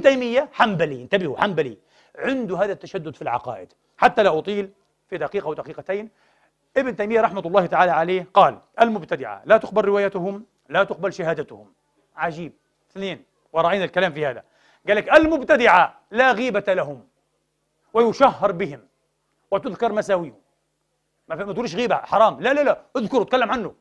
ابن تيمية حنبلي انتبهوا حنبلي عنده هذا التشدد في العقائد حتى لا أطيل في دقيقة أو دقيقتين ابن تيمية رحمة الله تعالى عليه قال المبتدعة لا تقبل روايتهم لا تقبل شهادتهم عجيب اثنين ورأينا الكلام في هذا قال لك المبتدعة لا غيبة لهم ويشهر بهم وتذكر مساويهم ما تقولش غيبة حرام لا لا لا اذكره اتكلم عنه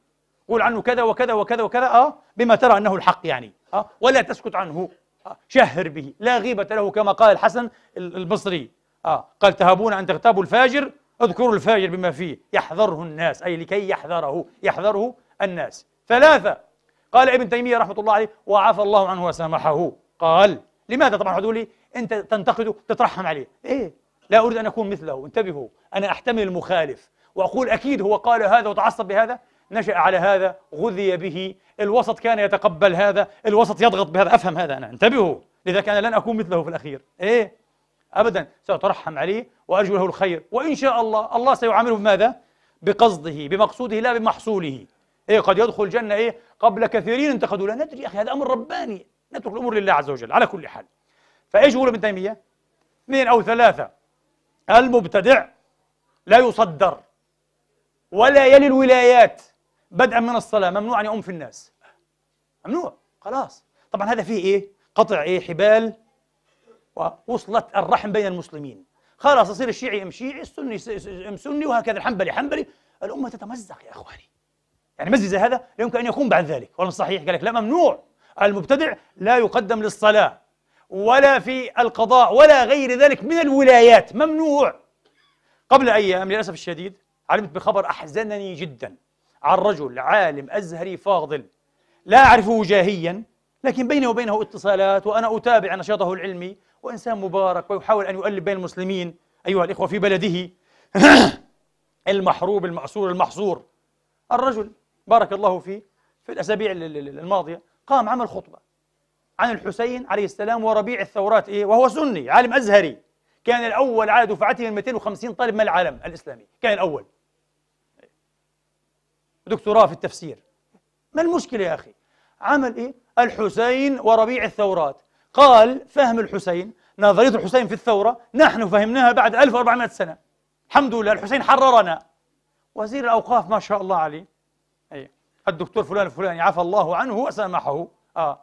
قول عنه كذا وكذا وكذا وكذا اه بما ترى انه الحق يعني اه ولا تسكت عنه آه، شهر به لا غيبة له كما قال الحسن البصري آه قال تهبون أن تغتابوا الفاجر اذكروا الفاجر بما فيه يحذره الناس أي لكي يحذره يحذره الناس ثلاثة قال ابن تيمية رحمة الله عليه وعفى الله عنه وسامحه قال لماذا طبعا هتقول لي أنت تنتقده تترحم عليه إيه لا أريد أن أكون مثله انتبهوا أنا أحتمل المخالف وأقول أكيد هو قال هذا وتعصب بهذا نشأ على هذا غذي به الوسط كان يتقبل هذا الوسط يضغط بهذا أفهم هذا أنا انتبهوا لذا كان لن أكون مثله في الأخير إيه أبدا سأترحم عليه وأرجو له الخير وإن شاء الله الله سيعامله بماذا بقصده بمقصوده لا بمحصوله إيه قد يدخل الجنة إيه قبل كثيرين انتقدوا لا ندري يا أخي هذا أمر رباني نترك الأمور لله عز وجل على كل حال فإيش يقول ابن تيمية اثنين أو ثلاثة المبتدع لا يصدر ولا يلي الولايات بدءا من الصلاة ممنوع أن يؤم في الناس ممنوع خلاص طبعا هذا فيه إيه قطع إيه حبال ووصلت الرحم بين المسلمين خلاص يصير الشيعي ام شيعي السني ام سني وهكذا الحنبلي حنبلي الامه تتمزق يا اخواني يعني مزج هذا لا يمكن ان يقوم بعد ذلك ولا صحيح قال لك لا ممنوع المبتدع لا يقدم للصلاه ولا في القضاء ولا غير ذلك من الولايات ممنوع قبل ايام للاسف الشديد علمت بخبر احزنني جدا عن رجل عالم أزهري فاضل لا أعرفه جاهيا لكن بيني وبينه اتصالات وأنا أتابع نشاطه العلمي وإنسان مبارك ويحاول أن يؤلف بين المسلمين أيها الإخوة في بلده المحروب المأسور المحصور الرجل بارك الله فيه في الأسابيع الماضية قام عمل خطبة عن الحسين عليه السلام وربيع الثورات إيه وهو سني عالم أزهري كان الأول على دفعته من 250 طالب من العالم الإسلامي كان الأول دكتوراه في التفسير ما المشكلة يا أخي عمل إيه؟ الحسين وربيع الثورات قال فهم الحسين نظرية الحسين في الثورة نحن فهمناها بعد 1400 سنة الحمد لله الحسين حررنا وزير الأوقاف ما شاء الله عليه أي الدكتور فلان الفلاني عفى الله عنه وسامحه آه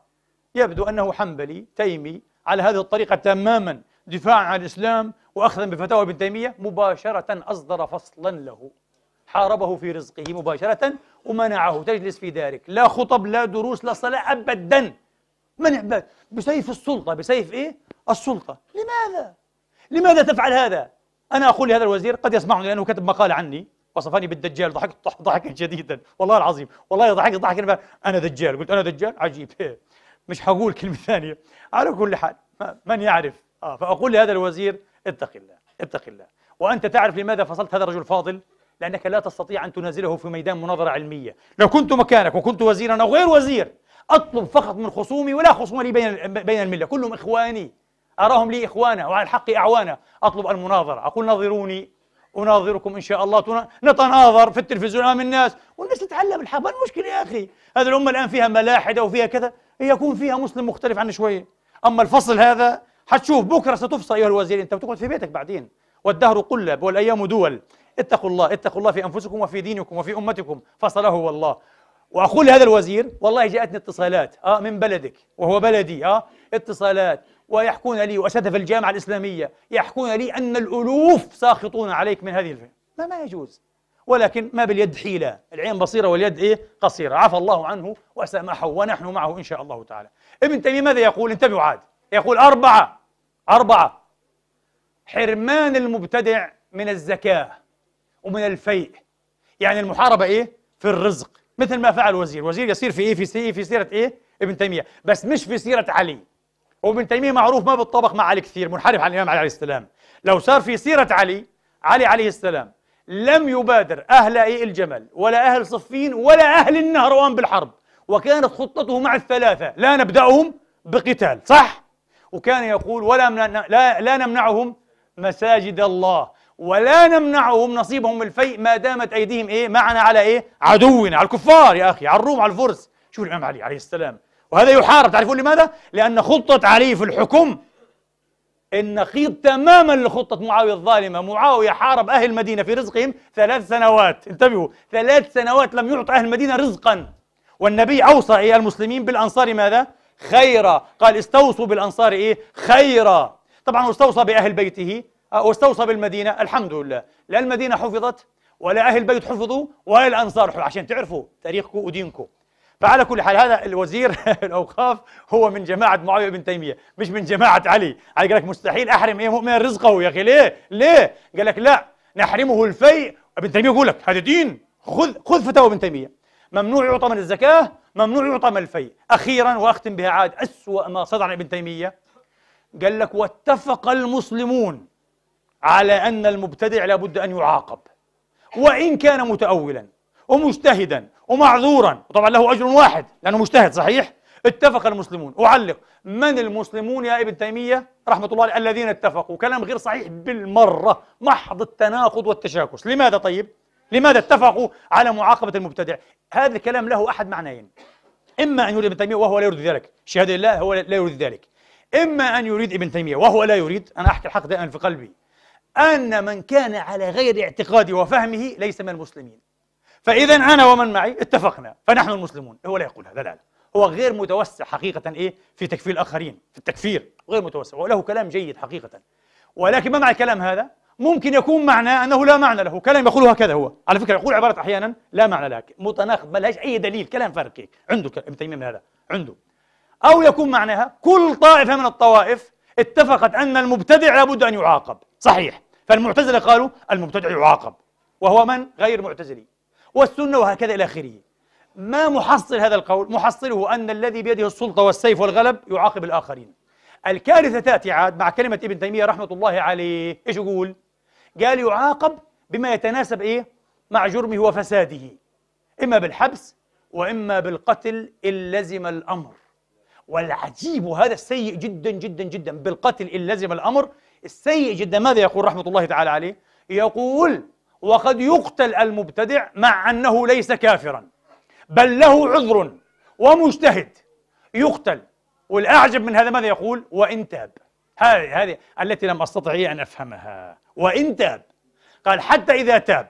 يبدو أنه حنبلي تيمي على هذه الطريقة تماما دفاعا عن الإسلام وأخذا بفتاوى ابن تيمية مباشرة أصدر فصلا له حاربه في رزقه مباشرة ومنعه تجلس في دارك لا خطب لا دروس لا صلاة أبدا منع بسيف السلطة بسيف إيه؟ السلطة لماذا؟ لماذا تفعل هذا؟ أنا أقول لهذا الوزير قد يسمعني لأنه كتب مقال عني وصفني بالدجال ضحكت ضحكا شديدا والله العظيم والله ضحكت ضحكا أنا دجال قلت أنا دجال عجيب مش حقول كلمة ثانية على كل حال من يعرف آه فأقول لهذا الوزير اتق الله اتق الله وأنت تعرف لماذا فصلت هذا الرجل الفاضل لأنك لا تستطيع أن تنازله في ميدان مناظرة علمية لو كنت مكانك وكنت وزيرا أو غير وزير أطلب فقط من خصومي ولا خصوم لي بين بين الملة كلهم إخواني أراهم لي إخوانا وعلى الحق أعوانا أطلب المناظرة أقول ناظروني أناظركم إن شاء الله نتناظر في التلفزيون أمام الناس والناس تتعلم الحق ما المشكلة يا أخي هذه الأمة الآن فيها ملاحدة وفيها كذا يكون فيها مسلم مختلف عن شوية أما الفصل هذا حتشوف بكرة ستفصل أيها الوزير أنت بتقعد في بيتك بعدين والدهر قلب والأيام دول اتقوا الله اتقوا الله في أنفسكم وفي دينكم وفي أمتكم فصله والله وأقول لهذا الوزير والله جاءتني اتصالات آه من بلدك وهو بلدي آه اتصالات ويحكون لي وأساتذة في الجامعة الإسلامية يحكون لي أن الألوف ساخطون عليك من هذه الفئة ما ما يجوز ولكن ما باليد حيلة العين بصيرة واليد إيه قصيرة عفى الله عنه وسامحه ونحن معه إن شاء الله تعالى ابن تيمية ماذا يقول انتبهوا عاد يقول أربعة أربعة حرمان المبتدع من الزكاة ومن الفيء يعني المحاربة إيه؟ في الرزق مثل ما فعل وزير وزير يصير في إيه في سي في سيرة إيه؟ ابن تيمية بس مش في سيرة علي وابن تيمية معروف ما بالطبق مع علي كثير منحرف عن الإمام علي عليه السلام لو صار في سيرة علي علي عليه السلام لم يبادر أهل إيه الجمل ولا أهل صفين ولا أهل النهروان بالحرب وكانت خطته مع الثلاثة لا نبدأهم بقتال صح؟ وكان يقول ولا لا, لا نمنعهم مساجد الله ولا نمنعهم نصيبهم الفيء ما دامت ايديهم ايه معنا على ايه عدونا على الكفار يا اخي على الروم على الفرس شو الامام علي عليه السلام وهذا يحارب تعرفون لماذا لان خطه علي في الحكم النقيض تماما لخطة معاوية الظالمة معاوية حارب أهل المدينة في رزقهم ثلاث سنوات انتبهوا ثلاث سنوات لم يعط أهل المدينة رزقا والنبي أوصى إيه المسلمين بالأنصار ماذا؟ خيرا قال استوصوا بالأنصار إيه؟ خيرا طبعا استوصى بأهل بيته آه، واستوصى بالمدينة الحمد لله لا المدينة حفظت ولا أهل البيت حفظوا ولا الأنصار حفظوا عشان تعرفوا تاريخكم ودينكم فعلى كل حال هذا الوزير الاوقاف هو من جماعه معاويه بن تيميه مش من جماعه علي علي قال لك مستحيل احرم ايه مؤمن رزقه يا اخي ليه ليه قال لك لا نحرمه الفيء ابن تيميه يقول لك هذا دين خذ خذ فتاوى ابن تيميه ممنوع يعطى من الزكاه ممنوع يعطى من الفيء اخيرا واختم بها عاد اسوا ما صدر عن ابن تيميه قال لك واتفق المسلمون على أن المبتدع لابد أن يعاقب وإن كان متأولا ومجتهدا ومعذورا طبعا له أجر واحد لأنه مجتهد صحيح اتفق المسلمون أعلق من المسلمون يا ابن تيمية رحمة الله عليه الذين اتفقوا كلام غير صحيح بالمرة محض التناقض والتشاكس لماذا طيب؟ لماذا اتفقوا على معاقبة المبتدع؟ هذا الكلام له أحد معنيين إما أن يريد ابن تيمية وهو لا يريد ذلك شهادة الله هو لا يريد ذلك إما أن يريد ابن تيمية وهو لا يريد أنا أحكي الحق دائما في قلبي أن من كان على غير اعتقادي وفهمه ليس من المسلمين فإذا أنا ومن معي اتفقنا فنحن المسلمون هو لا يقول هذا لا, لا. هو غير متوسع حقيقة إيه في تكفير الآخرين في التكفير غير متوسع وله كلام جيد حقيقة ولكن ما مع الكلام هذا ممكن يكون معناه أنه لا معنى له كلام يقوله هكذا هو على فكرة يقول عبارة أحيانا لا معنى لها متناقض ما لهاش أي دليل كلام فارغ عنده ابن تيمية من هذا عنده أو يكون معناها كل طائفة من الطوائف اتفقت أن المبتدع لابد أن يعاقب صحيح فالمعتزلة قالوا المبتدع يعاقب وهو من؟ غير معتزلي والسنة وهكذا إلى آخره ما محصل هذا القول؟ محصله أن الذي بيده السلطة والسيف والغلب يعاقب الآخرين الكارثة تأتي عاد مع كلمة ابن تيمية رحمة الله عليه إيش يقول؟ قال يعاقب بما يتناسب إيه؟ مع جرمه وفساده إما بالحبس وإما بالقتل إن لزم الأمر والعجيب وهذا السيء جدا جدا جدا بالقتل إن لزم الأمر السيء جدا ماذا يقول رحمة الله تعالى عليه يقول وقد يقتل المبتدع مع أنه ليس كافرا بل له عذر ومجتهد يقتل والأعجب من هذا ماذا يقول وإن تاب هذه هذه التي لم أستطع أن أفهمها وإن تاب قال حتى إذا تاب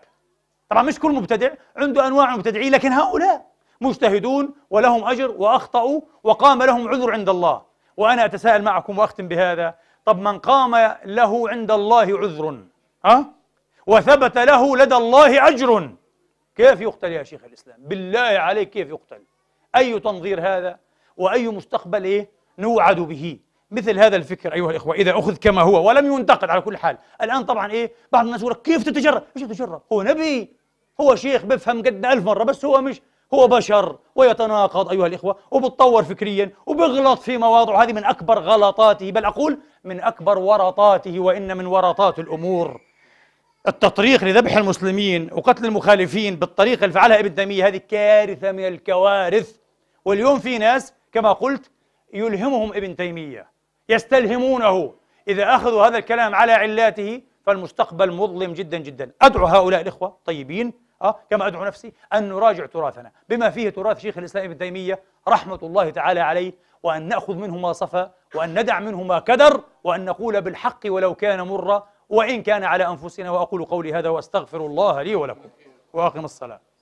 طبعا مش كل مبتدع عنده أنواع مبتدعين لكن هؤلاء مجتهدون ولهم أجر وأخطأوا وقام لهم عذر عند الله وأنا أتساءل معكم وأختم بهذا طب من قام له عند الله عذر أه؟ وثبت له لدى الله أجر كيف يقتل يا شيخ الإسلام بالله عليك كيف يقتل أي تنظير هذا وأي مستقبل إيه؟ نوعد به مثل هذا الفكر أيها الإخوة إذا أخذ كما هو ولم ينتقد على كل حال الآن طبعا إيه بعض الناس يقول كيف تتجرأ إيش تتجرأ هو نبي هو شيخ بفهم قد ألف مرة بس هو مش هو بشر ويتناقض أيها الإخوة وبتطور فكريا وبغلط في مواضع هذه من أكبر غلطاته بل أقول من أكبر ورطاته وإن من ورطات الأمور التطريق لذبح المسلمين وقتل المخالفين بالطريقة اللي فعلها ابن تيمية هذه كارثة من الكوارث واليوم في ناس كما قلت يلهمهم ابن تيمية يستلهمونه إذا أخذوا هذا الكلام على علاته فالمستقبل مظلم جدا جدا أدعو هؤلاء الإخوة طيبين أه؟ كما أدعو نفسي أن نراجع تراثنا بما فيه تراث شيخ الإسلام ابن تيمية رحمة الله تعالى عليه وأن نأخذ منه ما صفى وأن ندع منه ما كدر وأن نقول بالحق ولو كان مرا وإن كان على أنفسنا وأقول قولي هذا وأستغفر الله لي ولكم وأقم الصلاة